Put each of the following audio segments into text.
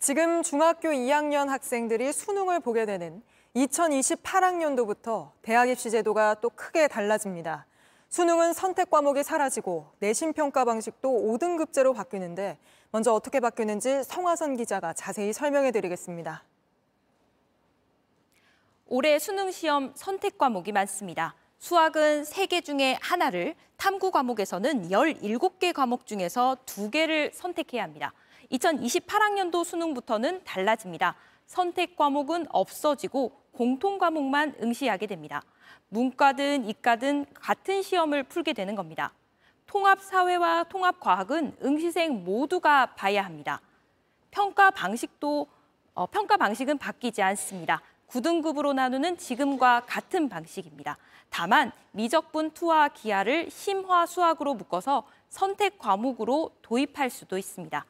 지금 중학교 2학년 학생들이 수능을 보게 되는 2028학년도부터 대학 입시 제도가 또 크게 달라집니다. 수능은 선택 과목이 사라지고 내신 평가 방식도 5등급제로 바뀌는데 먼저 어떻게 바뀌는지 성화선 기자가 자세히 설명해 드리겠습니다. 올해 수능 시험 선택 과목이 많습니다. 수학은 3개 중에 하나를, 탐구 과목에서는 17개 과목 중에서 2개를 선택해야 합니다. 2028학년도 수능부터는 달라집니다. 선택 과목은 없어지고 공통 과목만 응시하게 됩니다. 문과든 이과든 같은 시험을 풀게 되는 겁니다. 통합사회와 통합과학은 응시생 모두가 봐야 합니다. 평가 방식도 어, 평가 방식은 바뀌지 않습니다. 9등급으로 나누는 지금과 같은 방식입니다. 다만 미적분 투와 기하를 심화 수학으로 묶어서 선택 과목으로 도입할 수도 있습니다.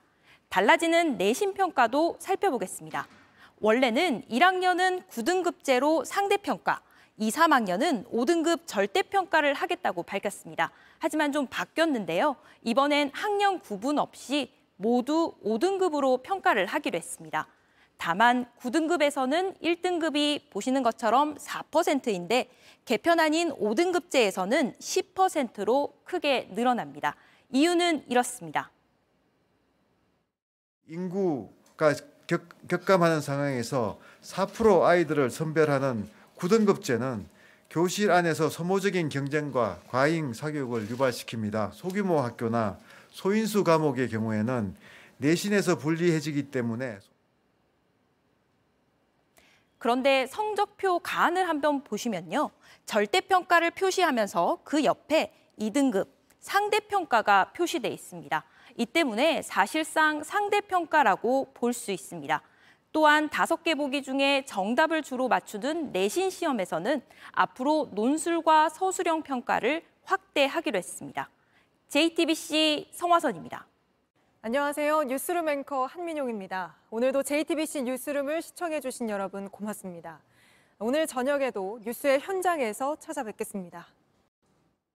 달라지는 내신 평가도 살펴보겠습니다. 원래는 1학년은 9등급제로 상대평가, 2, 3학년은 5등급 절대평가를 하겠다고 밝혔습니다. 하지만 좀 바뀌었는데요. 이번엔 학년 구분 없이 모두 5등급으로 평가를 하기로 했습니다. 다만 9등급에서는 1등급이 보시는 것처럼 4%인데 개편 아닌 5등급제에서는 10%로 크게 늘어납니다. 이유는 이렇습니다. 인구가 격, 감하는 상황에서 4% 아이들을 선별하는 9등급제는 교실 안에서 소모적인 경쟁과 과잉 사교육을 유발시킵니다. 소규모 학교나 소인수 과목의 경우에는 내신에서 불리해지기 때문에 그런데 성적표 간을 한번 보시면요. 절대평가를 표시하면서 그 옆에 2등급 상대평가가 표시돼 있습니다. 이 때문에 사실상 상대평가라고 볼 수 있습니다. 또한 다섯 개 보기 중에 정답을 주로 맞추는 내신 시험에서는 앞으로 논술과 서술형 평가를 확대하기로 했습니다. JTBC 성화선입니다. 안녕하세요. 뉴스룸 앵커 한민용입니다. 오늘도 JTBC 뉴스룸을 시청해주신 여러분 고맙습니다. 오늘 저녁에도 뉴스의 현장에서 찾아뵙겠습니다.